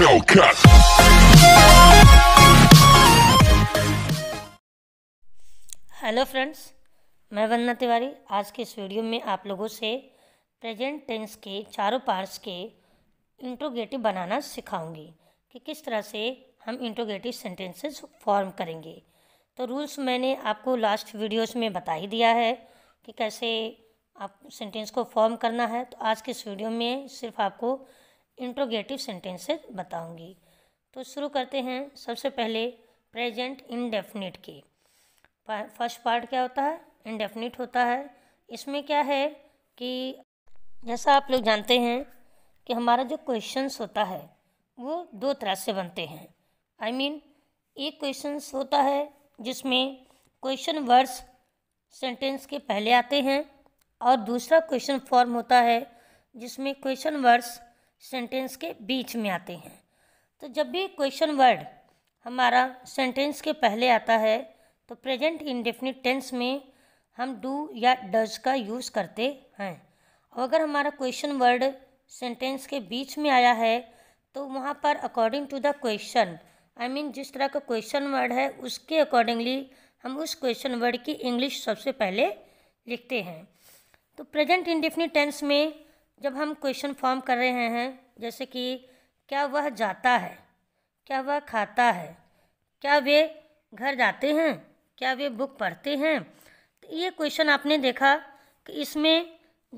cut. Hello friends मैं वंदना तिवारी आज के इस वीडियो में आप लोगों से प्रेजेंट टेंस के चारों पार्ट्स के इंट्रोगेटिव बनाना सिखाऊंगी कि किस तरह से हम इंट्रोगेटिव सेंटेंसेस फॉर्म करेंगे तो रूल्स मैंने आपको लास्ट वीडियोस में बता ही दिया है कि कैसे आप सेंटेंस को फॉर्म करना है तो आज के इस वीडियो में सिर्फ आपको इंट्रोगेटिव सेंटेंसेज बताऊंगी तो शुरू करते हैं सबसे पहले प्रेजेंट इनडेफिनिट के फर्स्ट पार्ट क्या होता है इनडेफिनिट होता है इसमें क्या है कि जैसा आप लोग जानते हैं कि हमारा जो क्वेश्चंस होता है वो दो तरह से बनते हैं आई I मीन mean, एक क्वेश्चंस होता है जिसमें क्वेश्चन वर्ड्स सेंटेंस के पहले आते हैं और दूसरा क्वेश्चन फॉर्म होता है जिसमें क्वेश्चन वर्ड्स सेंटेंस के बीच में आते हैं तो जब भी क्वेश्चन वर्ड हमारा सेंटेंस के पहले आता है तो प्रेजेंट इंडेफिनिट टेंस में हम डू या डज का यूज़ करते हैं और अगर हमारा क्वेश्चन वर्ड सेंटेंस के बीच में आया है तो वहाँ पर according to the question I mean जिस तरह का क्वेश्चन वर्ड है उसके अकॉर्डिंगली हम उस क्वेश्चन वर्ड की इंग्लिश सबसे पहले लिखते हैं तो प्रेजेंट इंडिफिनिट टेंस में जब हम क्वेश्चन फॉर्म कर रहे हैं जैसे कि क्या वह जाता है क्या वह खाता है क्या वे घर जाते हैं क्या वे बुक पढ़ते हैं तो ये क्वेश्चन आपने देखा कि इसमें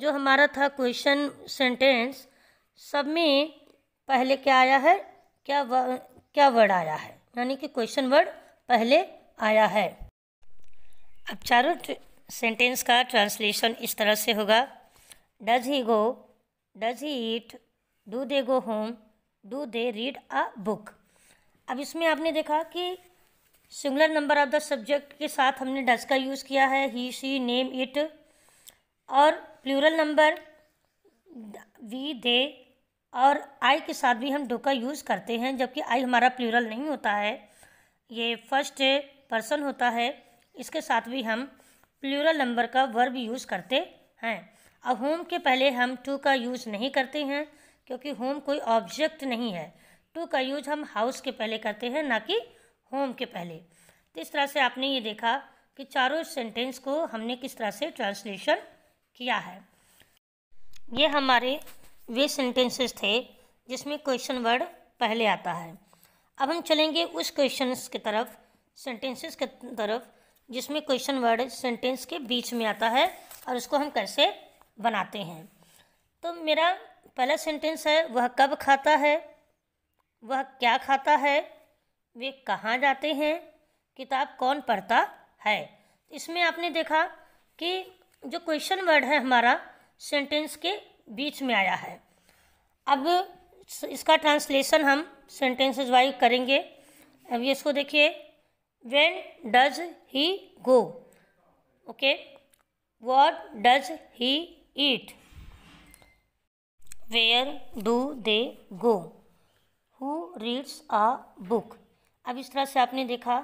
जो हमारा था क्वेश्चन सेंटेंस सब में पहले क्या आया है क्या व, क्या वर्ड आया है यानी कि क्वेश्चन वर्ड पहले आया है अब चारों सेंटेंस का ट्रांसलेशन इस तरह से होगा does he go does he eat do they go home do they read a book अब इसमें आपने देखा कि singular number of the subject के साथ हमने डज का यूज़ किया है ही शी नेम इट और प्लूरल नंबर वी दे और आई के साथ भी हम डू का यूज़ करते हैं जबकि आई हमारा प्लूरल नहीं होता है ये फर्स्ट पर्सन होता है इसके साथ भी हम प्लूरल नंबर का वर्ब यूज़ करते हैं अब होम के पहले हम टू का यूज़ नहीं करते हैं क्योंकि होम कोई ऑब्जेक्ट नहीं है टू का यूज हम हाउस के पहले करते हैं ना कि होम के पहले तो इस तरह से आपने ये देखा कि चारों सेंटेंस को हमने किस तरह से ट्रांसलेशन किया है ये हमारे वे सेंटेंसेस थे जिसमें क्वेश्चन वर्ड पहले आता है अब हम चलेंगे उस क्वेश्चन की तरफ सेंटेंसेस की तरफ जिसमें क्वेश्चन वर्ड सेंटेंस के बीच में आता है और उसको हम कैसे बनाते हैं तो मेरा पहला सेंटेंस है वह कब खाता है वह क्या खाता है वे कहाँ जाते हैं किताब कौन पढ़ता है इसमें आपने देखा कि जो क्वेश्चन वर्ड है हमारा सेंटेंस के बीच में आया है अब इसका ट्रांसलेशन हम सेंटेंसेज वाइज करेंगे अब ये इसको देखिए when does he go okay what does he eat? Where do they go? Who reads a book? अब इस तरह से आपने देखा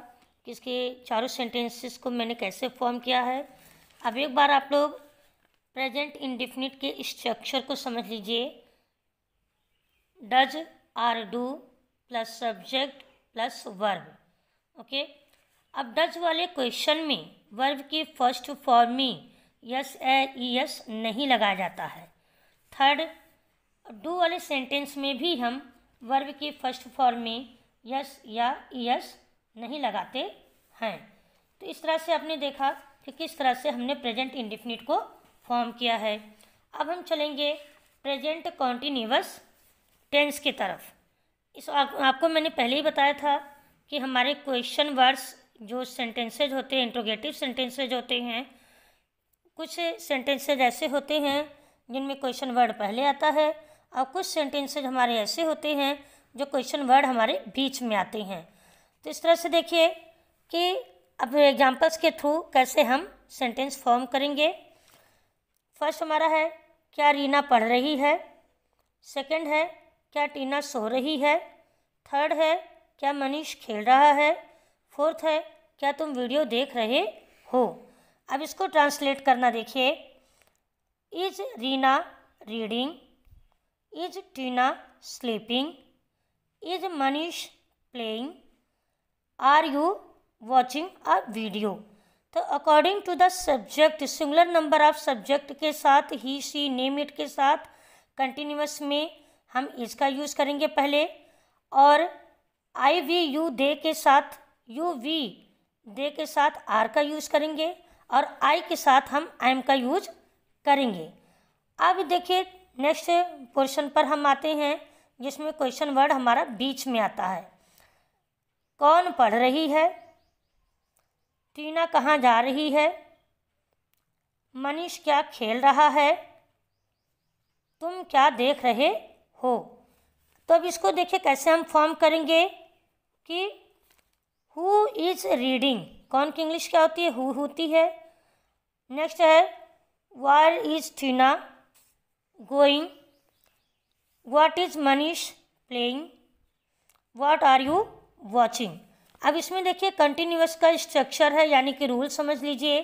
कि इसके चारों सेंटेंसेस को मैंने कैसे फॉर्म किया है अब एक बार आप लोग प्रेजेंट इंडिफिनिट के स्ट्रक्चर को समझ लीजिए does or do plus subject plus verb okay अब डज वाले क्वेश्चन में वर्ब की first forming yes A E S नहीं लगाया जाता है थर्ड डू वाले सेंटेंस में भी हम वर्ब के फर्स्ट फॉर्म में यस या ई एस नहीं लगाते हैं तो इस तरह से आपने देखा कि किस तरह से हमने प्रेजेंट इंडिफिनिट को फॉर्म किया है अब हम चलेंगे प्रेजेंट कॉन्टीन्यूस टेंस की तरफ इस आप, आपको मैंने पहले ही बताया था कि हमारे क्वेश्चन वर्ड्स जो सेंटेंसेज होते हैं इंट्रोगेटिव सेंटेंसेज होते हैं कुछ सेंटेंसेज ऐसे होते हैं जिनमें क्वेश्चन वर्ड पहले आता है और कुछ सेंटेंसेज हमारे ऐसे होते हैं जो क्वेश्चन वर्ड हमारे बीच में आते हैं तो इस तरह से देखिए कि अब एग्जाम्पल्स के थ्रू कैसे हम सेंटेंस फॉर्म करेंगे फर्स्ट हमारा है क्या रीना पढ़ रही है सेकंड है क्या टीना सो रही है थर्ड है क्या मनीष खेल रहा है फोर्थ है क्या तुम वीडियो देख रहे हो अब इसको ट्रांसलेट करना देखिए is Reena reading is Tina sleeping is Manish playing are you watching a video तो according to the subject singular number of subject के साथ ही सी नेम इट के साथ कंटिन्यूस में हम इसका यूज़ करेंगे पहले और आई वी यू दे के साथ यू वी दे के साथ आर का यूज़ करेंगे और आई के साथ हम एम का यूज करेंगे अब देखिए नेक्स्ट पोर्शन पर हम आते हैं जिसमें क्वेश्चन वर्ड हमारा बीच में आता है कौन पढ़ रही है टीना कहाँ जा रही है मनीष क्या खेल रहा है तुम क्या देख रहे हो तो अब इसको देखिए कैसे हम फॉर्म करेंगे कि हु इज़ रीडिंग कौन की इंग्लिश क्या होती है हु होती है नेक्स्ट है where is Tina going what is Manish playing what are you watching अब इसमें देखिए कंटिन्यूस का स्ट्रक्चर है यानी कि रूल समझ लीजिए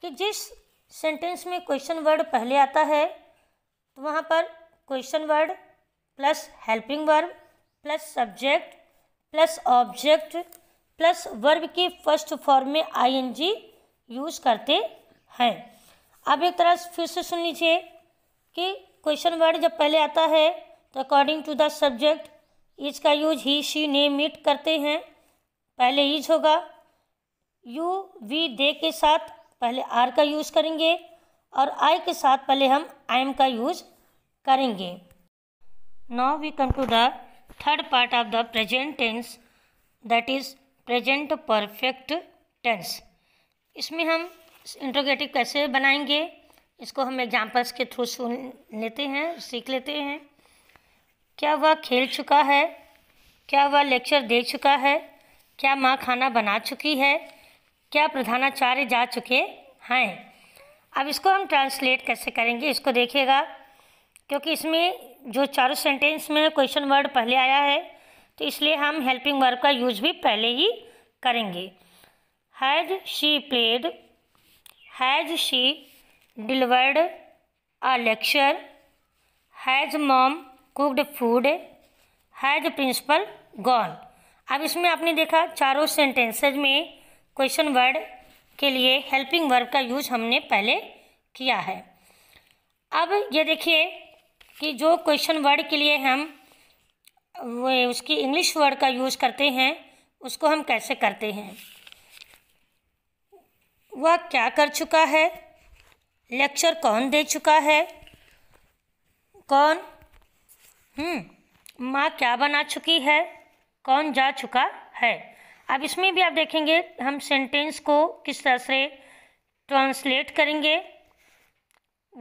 कि जिस सेंटेंस में क्वेश्चन वर्ड पहले आता है तो वहाँ पर question word plus helping verb plus subject plus object plus verb के फर्स्ट फॉर्म में आईएनजी यूज करते हैं अब एक तरह फिर से सुन लीजिए कि क्वेश्चन वर्ड जब पहले आता है तो according to the subject is का यूज ही शी ने मीट करते हैं पहले ईज होगा यू वी दे के साथ पहले आर का यूज़ करेंगे और आई के साथ पहले हम आई एम का यूज़ करेंगे now we come to the third part of the present tense that is present perfect tense इसमें हम इंट्रोगेटिव कैसे बनाएंगे इसको हम एग्जांपल्स के थ्रू सुन लेते हैं सीख लेते हैं क्या वह खेल चुका है क्या वह लेक्चर दे चुका है क्या माँ खाना बना चुकी है क्या प्रधानाचार्य जा चुके हैं अब इसको हम ट्रांसलेट कैसे करेंगे इसको देखिएगा क्योंकि इसमें जो चारों सेंटेंस में क्वेश्चन वर्ड पहले आया है तो इसलिए हम हेल्पिंग वर्ब का यूज भी पहले ही करेंगे has she played has she delivered a lecture has mom cooked food has principal gone अब इसमें आपने देखा चारों सेंटेंसेज में क्वेश्चन वर्ड के लिए हेल्पिंग वर्ब का यूज हमने पहले किया है अब ये देखिए कि जो क्वेश्चन वर्ड के लिए हम उसकी इंग्लिश वर्ड का यूज़ करते हैं उसको हम कैसे करते हैं वह क्या कर चुका है लेक्चर कौन दे चुका है कौन हम्म माँ क्या बना चुकी है कौन जा चुका है अब इसमें भी आप देखेंगे हम सेंटेंस को किस तरह से ट्रांसलेट करेंगे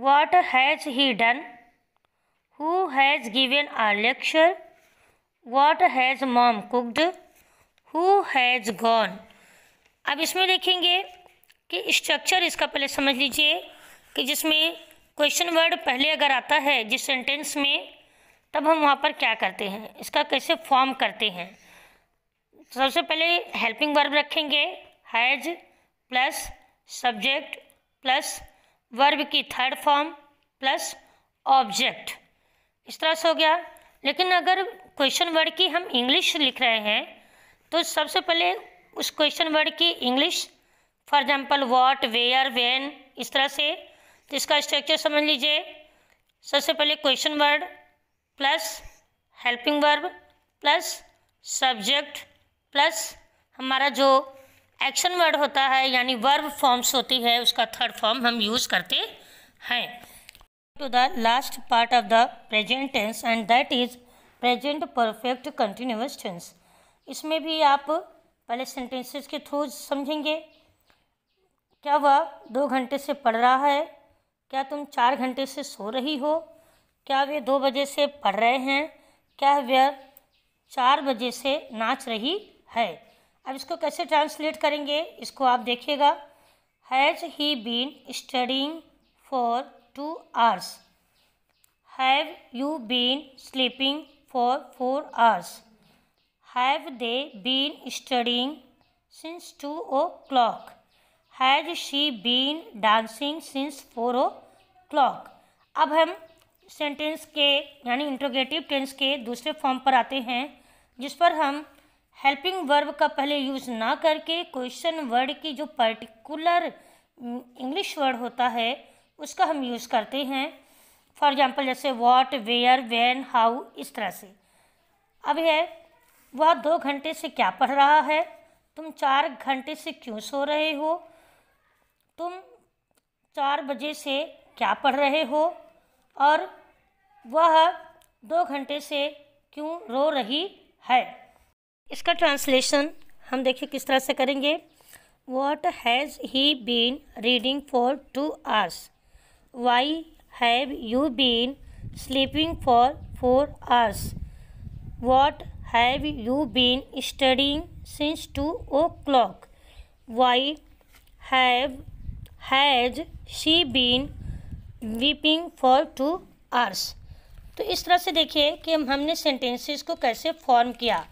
what has he done who has given are lecture what has mom cooked who has gone अब इसमें देखेंगे कि स्ट्रक्चर इसका पहले समझ लीजिए कि जिसमें क्वेश्चन वर्ड पहले अगर आता है जिस सेंटेंस में तब हम वहाँ पर क्या करते हैं इसका कैसे फॉर्म करते हैं सबसे पहले हेल्पिंग वर्ब रखेंगे has plus subject plus verb की थर्ड फॉर्म प्लस ऑब्जेक्ट इस तरह से हो गया लेकिन अगर क्वेश्चन वर्ड की हम इंग्लिश लिख रहे हैं तो सबसे पहले उस क्वेश्चन वर्ड की English for example what where when इस तरह से तो इसका स्ट्रक्चर समझ लीजिए सबसे पहले question word plus helping verb plus subject plus हमारा जो एक्शन वर्ड होता है यानी वर्ब फॉर्म्स होती है उसका थर्ड फॉर्म हम यूज़ करते हैं to the last part of the present tense and that is present perfect continuous tense इसमें भी आप पहले सेंटेंसेस के थ्रू समझेंगे क्या वह दो घंटे से पढ़ रहा है क्या तुम चार घंटे से सो रही हो क्या वे दो बजे से पढ़ रहे हैं क्या वह चार बजे से नाच रही है अब इसको कैसे ट्रांसलेट करेंगे इसको आप देखिएगा has he been studying for two hours have you been sleeping for four hours have they been studying since two o'clock has she been dancing since four o'clock अब हम सेंटेंस के यानी interrogative tense के दूसरे form पर आते हैं जिस पर हम हेल्पिंग वर्ब का पहले यूज़ ना करके क्वेश्चन वर्ड की जो पर्टिकुलर इंग्लिश वर्ड होता है उसका हम यूज़ करते हैं फॉर एग्ज़ाम्पल जैसे वॉट वेयर वैन हाउ इस तरह से अब है वह दो घंटे से क्या पढ़ रहा है तुम चार घंटे से क्यों सो रहे हो तुम चार बजे से क्या पढ़ रहे हो और वह दो घंटे से क्यों रो रही है इसका ट्रांसलेशन हम देखिए किस तरह से करेंगे what has he been reading for two hours why have you been sleeping for four hours what have you been studying since two o'clock why have has she been weeping for two hours तो इस तरह से देखिए कि हमने sentences को कैसे form किया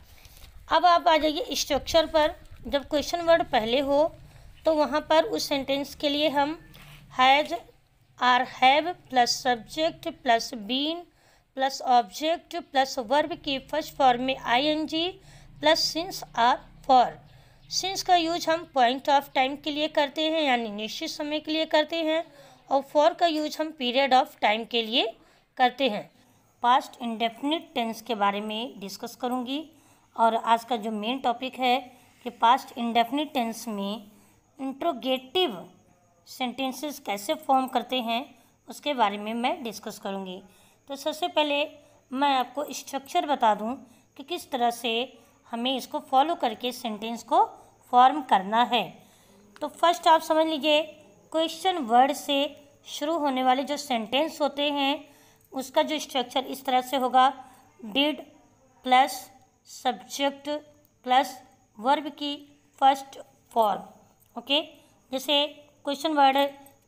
अब आप आ जाइए स्ट्रक्चर पर जब क्वेश्चन वर्ड पहले हो तो वहाँ पर उस सेंटेंस के लिए हम has or have plus subject plus been plus object plus verb की फर्स्ट फॉर्म में I N G plus since or for since का यूज हम पॉइंट ऑफ टाइम के लिए करते हैं यानी निश्चित समय के लिए करते हैं और फॉर का यूज हम पीरियड ऑफ टाइम के लिए करते हैं पास्ट इंडेफिनिट टेंस के बारे में डिस्कस करूंगी और आज का जो मेन टॉपिक है कि पास्ट इंडेफिनिट टेंस में इंट्रोगेटिव सेंटेंसेस कैसे फॉर्म करते हैं उसके बारे में मैं डिस्कस करूँगी तो सबसे पहले मैं आपको स्ट्रक्चर बता दूँ कि किस तरह से हमें इसको फॉलो करके सेंटेंस को फॉर्म करना है तो फर्स्ट आप समझ लीजिए क्वेश्चन वर्ड से शुरू होने वाले जो सेंटेंस होते हैं उसका जो स्ट्रक्चर इस तरह से होगा did plus subject plus verb की फर्स्ट फॉर्म ओके जैसे क्वेश्चन वर्ड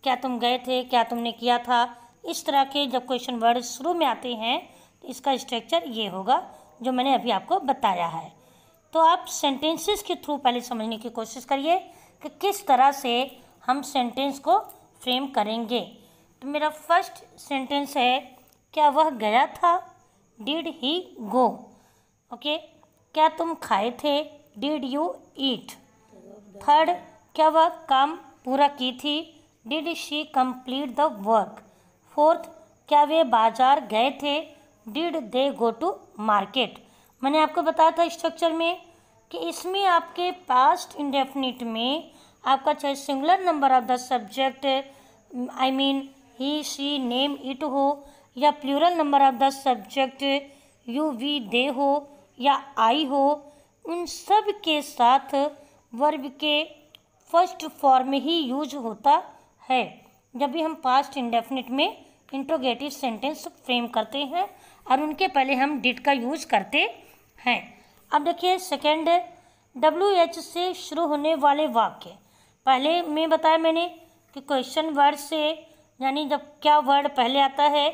क्या तुम गए थे क्या तुमने किया था इस तरह के जब क्वेश्चन वर्ड शुरू में आते हैं तो इसका स्ट्रक्चर ये होगा जो मैंने अभी आपको बताया है तो आप सेंटेंसेस के थ्रू पहले समझने की कोशिश करिए कि किस तरह से हम सेंटेंस को फ्रेम करेंगे तो मेरा फर्स्ट सेंटेंस है क्या वह गया था डिड ही गो ओके क्या तुम खाए थे डिड यू ईट थर्ड क्या वह काम पूरा की थी did she complete the work fourth क्या वे बाजार गए थे did they go to market मैंने आपको बताया था स्ट्रक्चर में कि इसमें आपके पास्ट इंडेफिनिट में आपका चाहे singular number of the subject I mean he she name it हो या plural number of the subject you we they हो या आई हो उन सब के साथ वर्ब के फर्स्ट फॉर्म में ही यूज होता है जब भी हम पास्ट इंडेफिनिट में इंट्रोगेटिव सेंटेंस फ्रेम करते हैं और उनके पहले हम डिट का यूज करते हैं अब देखिए सेकेंड डब्ल्यू एच से शुरू होने वाले वाक्य पहले में बताया मैंने कि क्वेश्चन वर्ड से यानी जब क्या वर्ड पहले आता है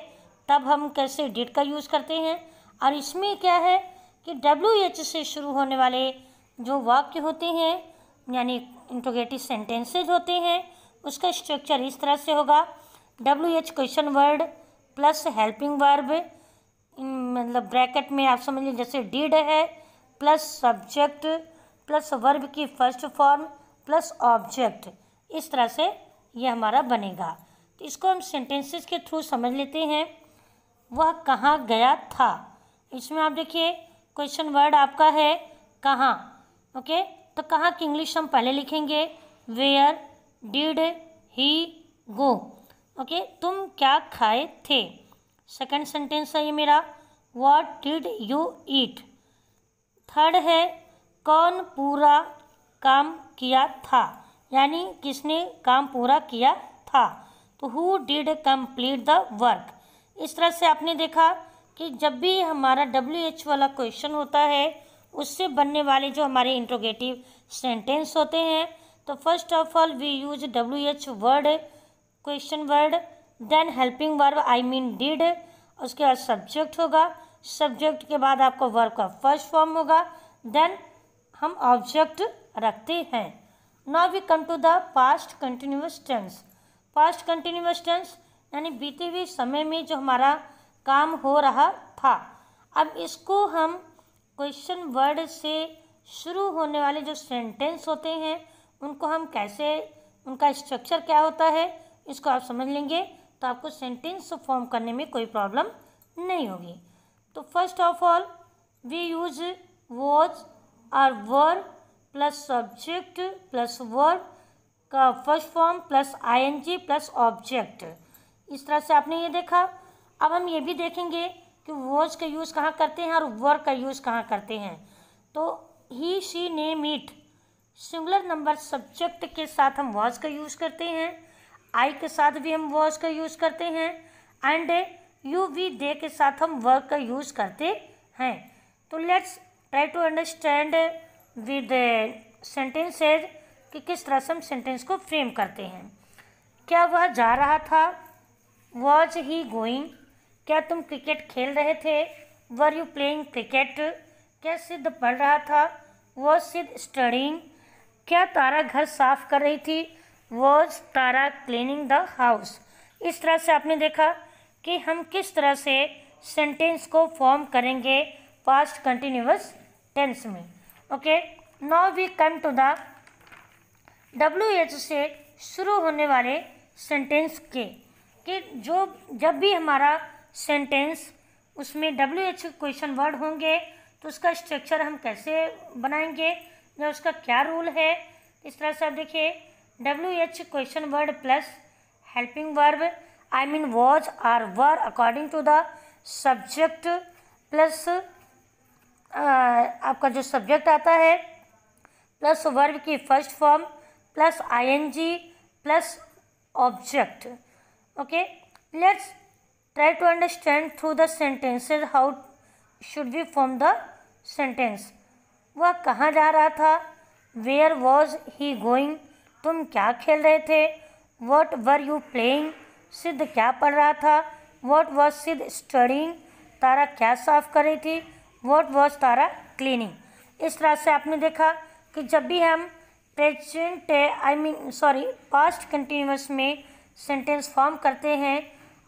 तब हम कैसे डिट का यूज़ करते हैं और इसमें क्या है कि डब्ल्यू एच से शुरू होने वाले जो वाक्य होते हैं यानी इंट्रोगेटिव सेंटेंसेज होते हैं उसका स्ट्रक्चर इस तरह से होगा W H question word plus helping verb मतलब ब्रैकेट में आप समझ लीजिए जैसे डीड है प्लस सब्जेक्ट प्लस वर्ब की फर्स्ट फॉर्म प्लस ऑब्जेक्ट इस तरह से ये हमारा बनेगा तो इसको हम सेंटेंसेस के थ्रू समझ लेते हैं वह कहाँ गया था इसमें आप देखिए क्वेश्चन वर्ड आपका है कहाँ ओके okay? तो कहाँ की इंग्लिश हम पहले लिखेंगे where did he go okay तुम क्या खाए थे सेकेंड सेंटेंस है ये मेरा what did you eat third है कौन पूरा काम किया था यानी किसने काम पूरा किया था तो who did complete the work इस तरह से आपने देखा कि जब भी हमारा डब्ल्यू एच वाला क्वेश्चन होता है उससे बनने वाले जो हमारे इंट्रोगेटिव सेंटेंस होते हैं तो first of all we use W H word question word then helping verb I mean did उसके बाद सब्जेक्ट होगा सब्जेक्ट के बाद आपको वर्ब का फर्स्ट फॉर्म होगा देन हम ऑब्जेक्ट रखते हैं now we come to the past continuous tense past continuous tense यानी बीते हुए समय में जो हमारा काम हो रहा था अब इसको हम क्वेश्चन वर्ड से शुरू होने वाले जो सेंटेंस होते हैं उनको हम कैसे उनका स्ट्रक्चर क्या होता है इसको आप समझ लेंगे तो आपको सेंटेंस फॉर्म करने में कोई प्रॉब्लम नहीं होगी तो first of all we use was or were plus subject plus verb का first form plus ING plus object इस तरह से आपने ये देखा अब हम ये भी देखेंगे कि वॉज का यूज़ कहाँ करते हैं और वर का यूज़ कहाँ करते हैं तो ही शी ने मीट सिंगुलर नंबर सब्जेक्ट के साथ हम वॉज का यूज़ करते हैं आई के साथ भी हम वॉज का यूज़ करते हैं एंड यू वी दे के साथ हम वर्क का यूज़ करते हैं तो let's try to understand with sentences कि किस तरह से हम सेंटेंस को फ्रेम करते हैं क्या वह जा रहा था वॉज ही गोइंग क्या तुम क्रिकेट खेल रहे थे वर यू प्लेइंग क्रिकेट क्या सिद्ध पढ़ रहा था वो सिद्ध स्टडिंग क्या तारा घर साफ कर रही थी वो तारा क्लीनिंग द हाउस इस तरह से आपने देखा कि हम किस तरह से सेंटेंस को फॉर्म करेंगे पास्ट कंटिन्यूस टेंस में okay now we come to the W H से शुरू होने वाले सेंटेंस के कि जो जब भी हमारा सेंटेंस उसमें डब्ल्यू एच क्वेश्चन वर्ड होंगे तो उसका स्ट्रक्चर हम कैसे बनाएंगे या उसका क्या रूल है इस तरह से आप देखिए W H question word plus helping verb I mean was or were according to the subject plus आपका जो सब्जेक्ट आता है प्लस वर्ब की first form plus I N G plus object okay let's try to understand through the sentences how should we form the sentence वह कहाँ जा रहा था वेयर वॉज ही गोइंग तुम क्या खेल रहे थे वॉट वर यू प्लेइंग सिद्ध क्या पढ़ रहा था what was Siddh studying Tara क्या साफ कर रही थी वॉट वॉज तारा क्लीनिंग इस तरह से आपने देखा कि जब भी हम present I mean sorry past continuous में सेंटेंस फॉर्म करते हैं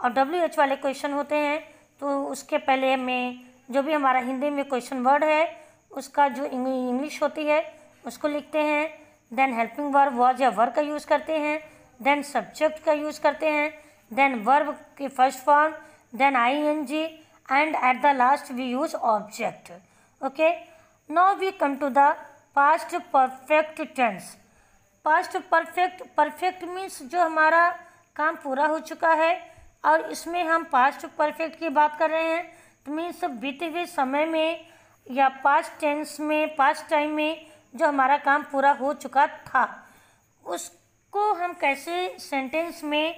और डब्ल्यू एच वाले क्वेश्चन होते हैं तो उसके पहले में जो भी हमारा हिंदी में क्वेश्चन वर्ड है उसका जो इंग्लिश होती है उसको लिखते हैं देन हेल्पिंग वर्ब वॉज या वर्ब का यूज़ करते हैं देन सब्जेक्ट का यूज़ करते हैं देन वर्ब की first form then I N G and at the last we use object okay now we come to the past perfect tense past perfect perfect means जो हमारा काम पूरा हो चुका है और इसमें हम पास्ट परफेक्ट की बात कर रहे हैं तो मीन्स बीते हुए समय में या पास्ट टेंस में पास्ट टाइम में जो हमारा काम पूरा हो चुका था उसको हम कैसे सेंटेंस में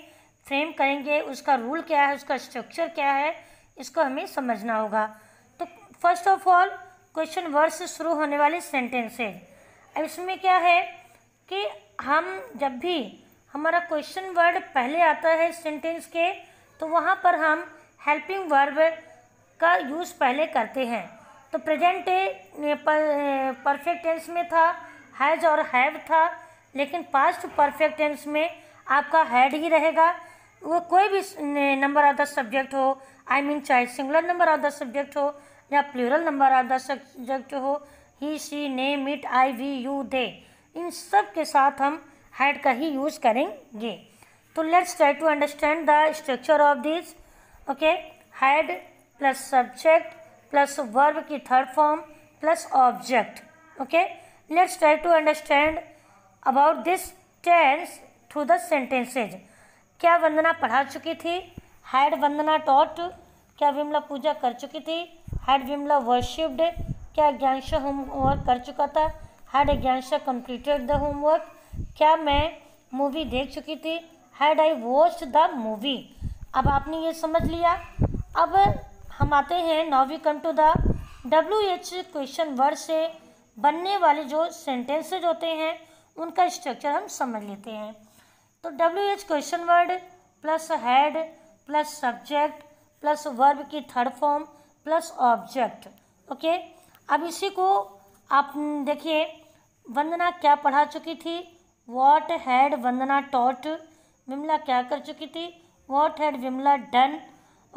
फ्रेम करेंगे उसका रूल क्या है उसका स्ट्रक्चर क्या है इसको हमें समझना होगा तो first of all question word से शुरू होने वाले सेंटेंस है अब इसमें क्या है कि हम जब भी हमारा क्वेश्चन वर्ड पहले आता है सेंटेंस के तो वहाँ पर हम हेल्पिंग वर्ब का यूज़ पहले करते हैं तो प्रेजेंट परफेक्ट टेंस में था हैज़ और हैव था लेकिन पास्ट परफेक्ट टेंस में आपका हैड ही रहेगा वो कोई भी नंबर ऑफ द सब्जेक्ट हो आई मीन चाहे singular number of the subject हो या plural number of the subject हो he she name it I we you they इन सब के साथ हम हैड का ही यूज़ करेंगे तो let's try to understand the structure of this okay had plus subject plus verb की third form plus object okay let's try to understand about this tense through the sentences क्या वंदना पढ़ा चुकी थी had Vandana taught क्या विमला पूजा कर चुकी थी had Vimla worshipped क्या ज्ञानशा होमवर्क कर चुका था had Gyansha completed the homework क्या मैं मूवी देख चुकी थी had I watch the movie अब आपने ये समझ लिया अब हम आते हैं now we come to the W H question word से बनने वाले जो सेंटेंसेज होते हैं उनका स्ट्रक्चर हम समझ लेते हैं तो W H question word plus had plus subject plus verb की third form plus object okay अब इसी को आप देखिए वंदना क्या पढ़ा चुकी थी what had Vandana taught Vimala क्या कर चुकी थी what had Vimala done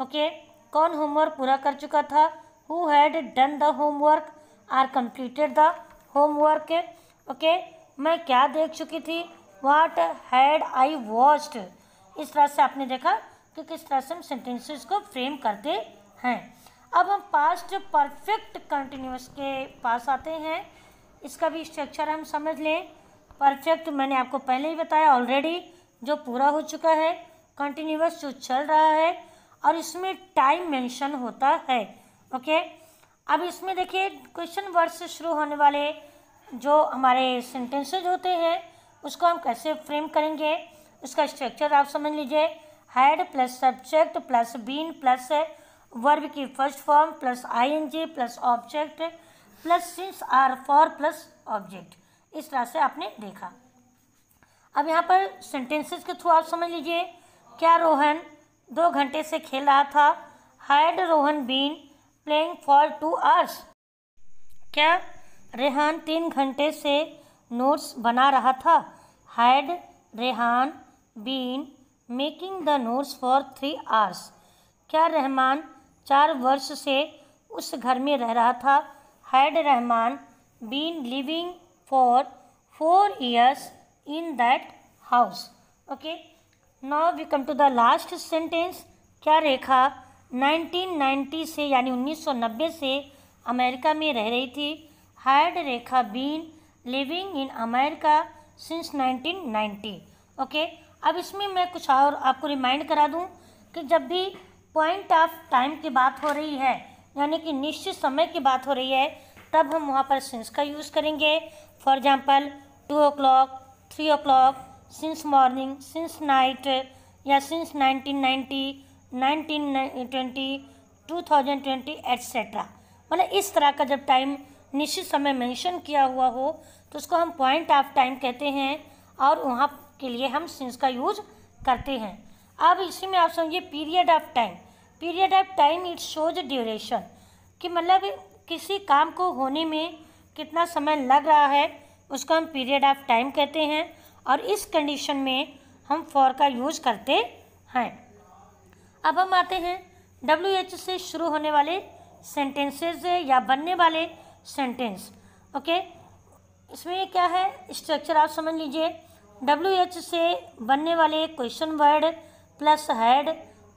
okay कौन होमवर्क पूरा कर चुका था who had done the homework or completed the homework okay मैं क्या देख चुकी थी वाट हैड आई वॉस्ड इस तरह से आपने देखा कि किस तरह से हम सेंटेंसेस को फ्रेम करते हैं अब हम पास्ट परफेक्ट कंटिन्यूस के पास आते हैं इसका भी स्ट्रक्चर हम समझ लें परफेक्ट मैंने आपको पहले ही बताया ऑलरेडी जो पूरा हो चुका है कंटिन्यूस जो चल रहा है और इसमें टाइम मेंशन होता है ओके अब इसमें देखिए क्वेश्चन वर्ड से शुरू होने वाले जो हमारे सेंटेंसेज होते हैं उसको हम कैसे फ्रेम करेंगे उसका स्ट्रक्चर आप समझ लीजिए had plus subject plus been plus verb की first form plus ING plus object plus since or for plus object इस तरह से आपने देखा अब यहाँ पर सेंटेंसेस के थ्रू आप समझ लीजिए क्या रोहन दो घंटे से खेल रहा था had Rohan been playing for two hours क्या रेहान तीन घंटे से नोट्स बना रहा था had Rehan been making the notes for three hours क्या रहमान चार वर्ष से उस घर में रह रहा था had Rahman been living for four years in that house okay now we come to the last sentence क्या रेखा 1990 से यानी 1990 से अमेरिका में रह रही थी had Rekha been living in America since 1990 okay अब इसमें मैं कुछ और आपको रिमाइंड करा दूं कि जब भी पॉइंट ऑफ टाइम की बात हो रही है यानी कि निश्चित समय की बात हो रही है तब हम वहाँ पर सिंस का यूज़ करेंगे for example two o'clock three o'clock since morning since night या since nineteen ninety nineteen twenty two thousand twenty etcetera मतलब इस तरह का जब टाइम निश्चित समय मेंशन किया हुआ हो तो उसको हम पॉइंट ऑफ टाइम कहते हैं और वहाँ के लिए हम सिंस का यूज करते हैं अब इसी में आप समझिए period of time period of time it shows duration कि मतलब किसी काम को होने में कितना समय लग रहा है उसको हम पीरियड ऑफ टाइम कहते हैं और इस कंडीशन में हम फॉर का यूज करते हैं अब हम आते हैं डब्ल्यू एच से शुरू होने वाले सेंटेंसेज या बनने वाले सेंटेंस ओके इसमें क्या है स्ट्रक्चर आप समझ लीजिए डब्ल्यू एच से बनने वाले question word plus had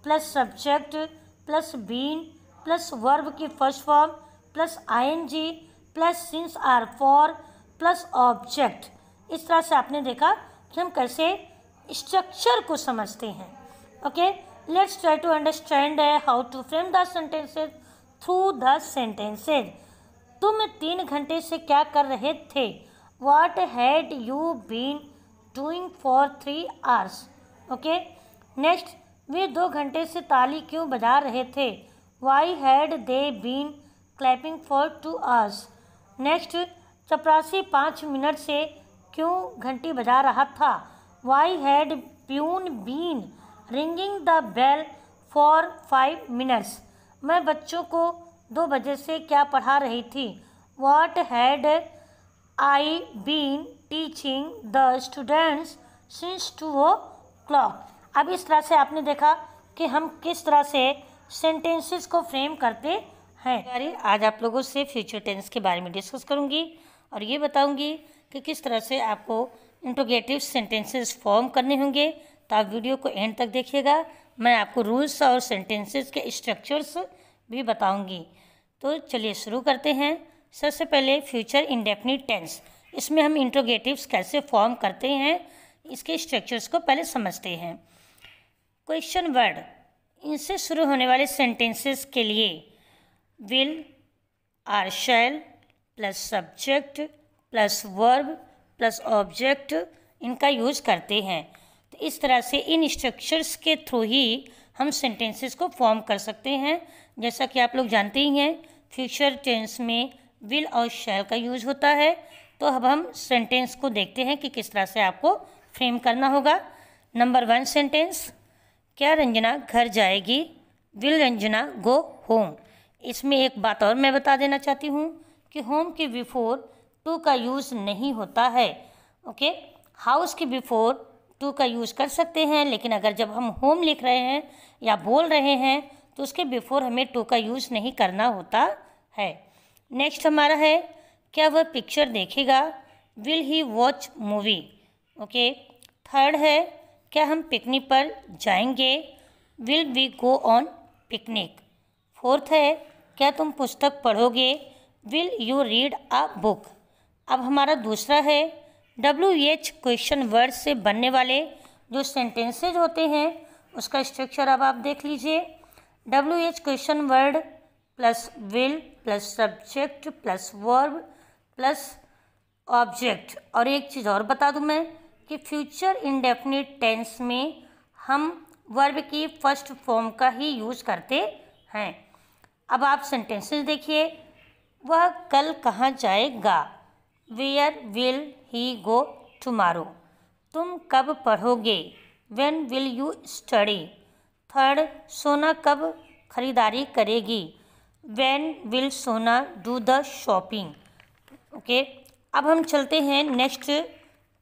plus subject plus been plus verb की first form plus ING plus since or for plus object इस तरह से आपने देखा कि हम कैसे स्ट्रक्चर को समझते हैं okay let's try to understand how to frame the sentences through the sentences तुम तीन घंटे से क्या कर रहे थे what had you been doing for three hours okay next वे दो घंटे से ताली क्यों बजा रहे थे why had they been clapping for two hours next चपरासी पाँच मिनट से क्यों घंटी बजा रहा था why had peon been ringing the bell for five minutes मैं बच्चों को दो बजे से क्या पढ़ा रही थी what had I been teaching the students since two o'clock अब इस तरह से आपने देखा कि हम किस तरह से सेंटेंसेस को फ्रेम करते हैं आज आप लोगों से फ्यूचर टेंस के बारे में डिस्कस करूँगी और ये बताऊंगी कि किस तरह से आपको इंट्रोगेटिव सेंटेंसेस फॉर्म करने होंगे तो आप वीडियो को एंड तक देखिएगा मैं आपको रूल्स और सेंटेंसेस के स्ट्रक्चर्स भी बताऊंगी तो चलिए शुरू करते हैं सबसे पहले फ्यूचर इंडेफिनिट टेंस इसमें हम इंट्रोगेटिवस कैसे फॉर्म करते हैं इसके स्ट्रक्चर्स को पहले समझते हैं क्वेश्चन वर्ड इनसे शुरू होने वाले सेंटेंसेस के लिए will or shall plus subject plus verb plus object इनका यूज़ करते हैं तो इस तरह से इन स्ट्रक्चर्स के थ्रू ही हम सेंटेंसेस को फॉर्म कर सकते हैं जैसा कि आप लोग जानते ही हैं फ्यूचर टेंस में विल और शैल का यूज होता है तो अब हम सेंटेंस को देखते हैं कि किस तरह से आपको फ्रेम करना होगा नंबर वन सेंटेंस क्या रंजना घर जाएगी विल रंजना गो होम इसमें एक बात और मैं बता देना चाहती हूँ कि होम के बिफोर टू का यूज़ नहीं होता है ओके हाउस के बिफोर टू का यूज़ कर सकते हैं लेकिन अगर जब हम होम लिख रहे हैं या बोल रहे हैं तो उसके बिफोर हमें टू का यूज़ नहीं करना होता है नेक्स्ट हमारा है क्या वह पिक्चर देखेगा will he watch movie okay third है क्या हम पिकनिक पर जाएंगे will we go on picnic fourth है क्या तुम पुस्तक पढ़ोगे will you read a book अब हमारा दूसरा है डब्ल्यू एच क्वेश्चन वर्ड से बनने वाले जो सेंटेंसेज होते हैं उसका स्ट्रक्चर अब आप देख लीजिए W H question word plus will plus subject plus verb plus object और एक चीज़ और बता दूं मैं कि फ्यूचर इनडेफिनेट टेंस में हम वर्ब की फर्स्ट फॉर्म का ही यूज़ करते हैं अब आप सेंटेंसेस देखिए वह कल कहाँ जाएगा where will he go tomorrow तुम कब पढ़ोगे when will you study third Sona कब खरीदारी करेगी when will Sona do the shopping okay अब हम चलते हैं नेक्स्ट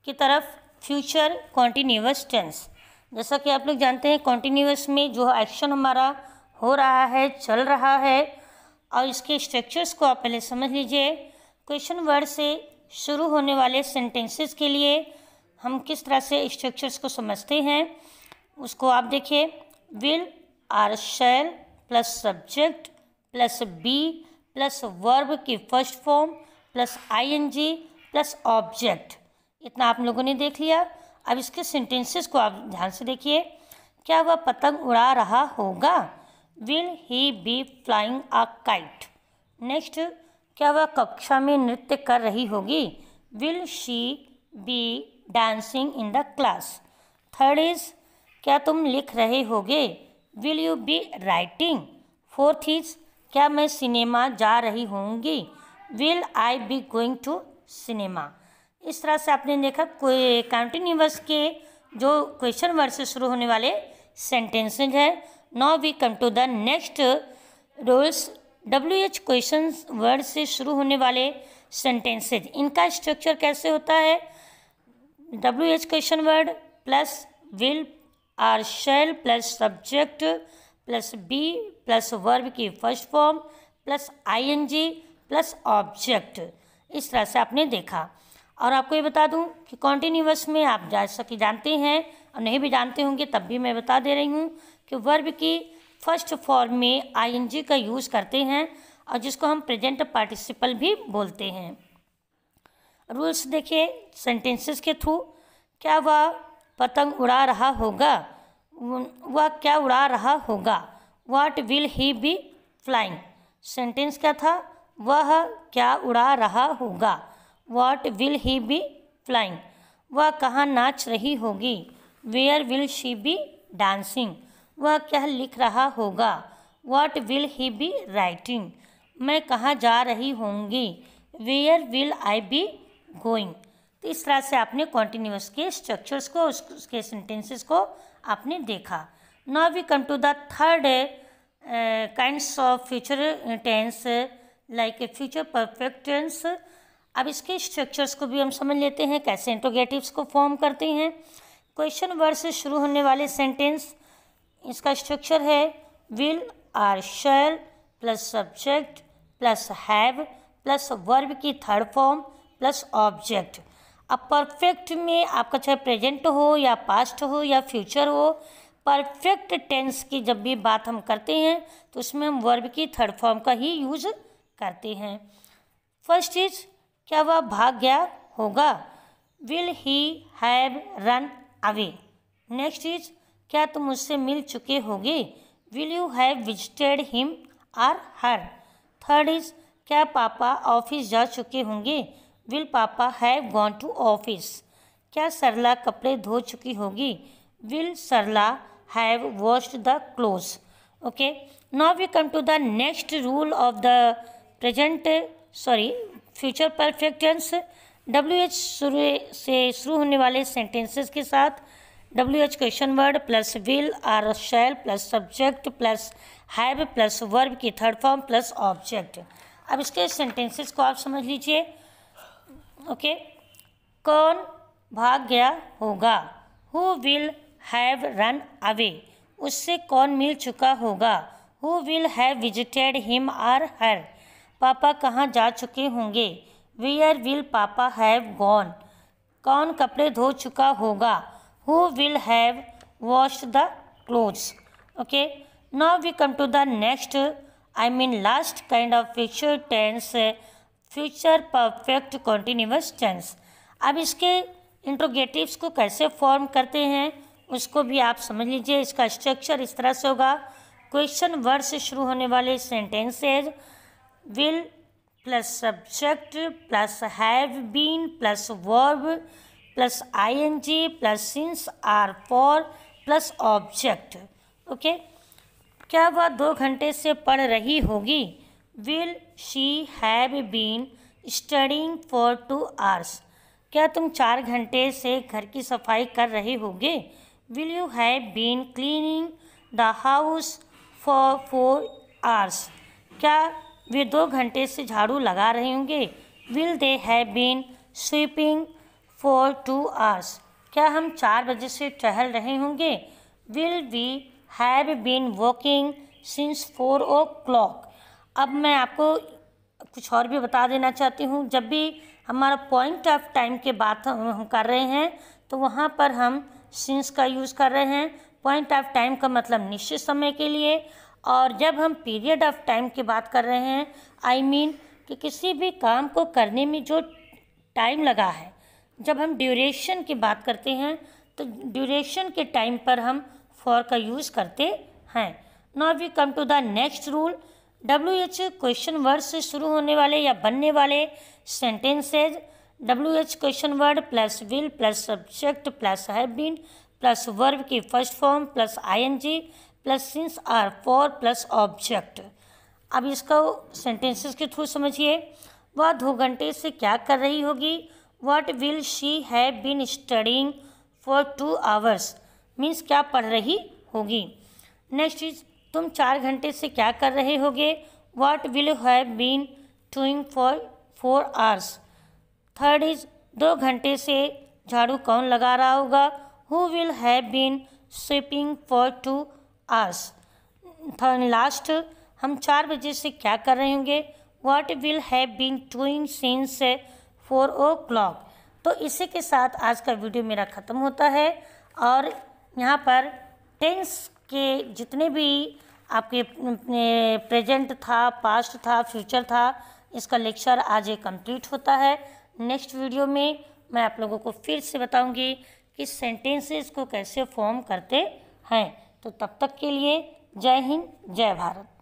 की तरफ फ्यूचर कॉन्टीन्यूस टेंस जैसा कि आप लोग जानते हैं कॉन्टीन्यूस में जो एक्शन हमारा हो रहा है चल रहा है और इसके स्ट्रक्चर्स को आप पहले समझ लीजिए क्वेश्चन वर्ड से शुरू होने वाले सेंटेंसेस के लिए हम किस तरह से स्ट्रक्चर्स को समझते हैं उसको आप देखिए will or shall plus subject plus be plus verb की first form plus ING plus object इतना आप लोगों ने देख लिया अब इसके सेंटेंसेस को आप ध्यान से देखिए क्या वह पतंग उड़ा रहा होगा will he be flying a kite next क्या वह कक्षा में नृत्य कर रही होगी will she be dancing in the class third is क्या तुम लिख रहे होगे will you be writing fourth is क्या मैं सिनेमा जा रही होंगी will I be going to cinema इस तरह से आपने देखा कोई कंटिन्यूस के जो क्वेश्चन वर्ड से शुरू होने वाले सेंटेंसेज हैं now we come to the next rules W H question word से शुरू होने वाले सेंटेंसेज इनका स्ट्रक्चर कैसे होता है W H question word plus will or shall plus subject plus be plus verb की first form plus G plus object इस तरह से आपने देखा और आपको ये बता दूं कि कॉन्टीन्यूस में आप जा सके जानते हैं और नहीं भी जानते होंगे तब भी मैं बता दे रही हूँ कि वर्ब की फर्स्ट फॉर्म में आईएनजी का यूज़ करते हैं और जिसको हम प्रेजेंट पार्टिसिपल भी बोलते हैं रूल्स देखिए सेंटेंसेस के थ्रू क्या वह पतंग उड़ा रहा होगा वह क्या उड़ा रहा होगा what will he be flying sentence क्या था वह क्या उड़ा रहा होगा what will he be flying वह कहाँ नाच रही होगी where will she be dancing वह क्या लिख रहा होगा what will he be writing मैं कहाँ जा रही होंगी where will I be going तो इस तरह से आपने कॉन्टीन्यूस के स्ट्रक्चर्स को उसके सेंटेंसेस को आपने देखा now we come to the third kinds of future tense like a future perfect tense अब इसके स्ट्रक्चर्स को भी हम समझ लेते हैं कैसे इंट्रोगेटिव्स को फॉर्म करते हैं क्वेश्चन वर्ड से शुरू होने वाले सेंटेंस इसका स्ट्रक्चर है will or shall plus subject plus have plus verb की थर्ड फॉर्म प्लस ऑब्जेक्ट अब परफेक्ट में आपका चाहे प्रेजेंट हो या पास्ट हो या फ्यूचर हो परफेक्ट टेंस की जब भी बात हम करते हैं तो उसमें हम वर्ब की थर्ड फॉर्म का ही यूज करते हैं फर्स्ट इज क्या वह भाग गया होगा will he have run away next is क्या तुम मुझसे मिल चुके होगे will you have visited him or her third is क्या पापा ऑफिस जा चुके होंगे will papa have gone to office क्या सरला कपड़े धो चुकी होगी will Sarla have washed the clothes okay now we come to the next rule of the present sorry future perfect tense W H शुरू से शुरू होने वाले सेंटेंसेस के साथ W H question word plus will or shall plus subject plus have plus verb की third form plus object अब इसके सेंटेंसेस को आप समझ लीजिए ओके कौन भाग गया होगा who will have run away उससे कौन मिल चुका होगा who will have visited him or her पापा कहाँ जा चुके होंगे where will papa have gone कौन कपड़े धो चुका होगा who will have washed the clothes okay now we come to the next i mean last kind of future tense future perfect continuous tense ab iske interrogatives ko kaise form karte hain usko bhi aap samajh lijiye iska structure is tarah se hoga question word se shuru hone wale sentences will plus subject plus have been plus verb plus I N G plus since or for plus object okay क्या वह दो घंटे से पढ़ रही होगी will she have been studying for two hours क्या तुम चार घंटे से घर की सफाई कर रहे होगे will you have been cleaning the house for four hours क्या वे दो घंटे से झाड़ू लगा रहे होंगे will they have been sweeping for two hours क्या हम चार बजे से टहल रहे होंगे will we have been walking since four o'clock अब मैं आपको कुछ और भी बता देना चाहती हूँ जब भी हमारा पॉइंट ऑफ टाइम के बात हम कर रहे हैं तो वहाँ पर हम सिंस का यूज़ कर रहे हैं पॉइंट ऑफ टाइम का मतलब निश्चित समय के लिए और जब हम पीरियड ऑफ टाइम की बात कर रहे हैं आई I मीन mean, कि किसी भी काम को करने में जो टाइम लगा है जब हम ड्यूरेशन की बात करते हैं तो ड्यूरेशन के टाइम पर हम फॉर का यूज़ करते हैं now we come to the next rule W H question word से शुरू होने वाले या बनने वाले sentences W H question word plus will plus subject plus have been plus verb की first form plus I N G plus since or for plus object अब इसका सेंटेंसेस के थ्रू समझिए वह दो घंटे से क्या कर रही होगी what will she have been studying for two hours means क्या पढ़ रही होगी नेक्स्ट इज तुम चार घंटे से क्या कर रहे होगे what will have been doing for four hours third is दो घंटे से झाड़ू कौन लगा रहा होगा who will have been sweeping for two hours third last हम चार बजे से क्या कर रहे होंगे what will have been doing since four o'clock तो इसी के साथ आज का वीडियो मेरा ख़त्म होता है और यहाँ पर टेंस के जितने भी आपके प्रेजेंट था पास्ट था फ्यूचर था इसका लेक्चर आज ये कंप्लीट होता है नेक्स्ट वीडियो में मैं आप लोगों को फिर से बताऊंगी कि सेंटेंसेस को कैसे फॉर्म करते हैं तो तब तक के लिए जय हिंद जय भारत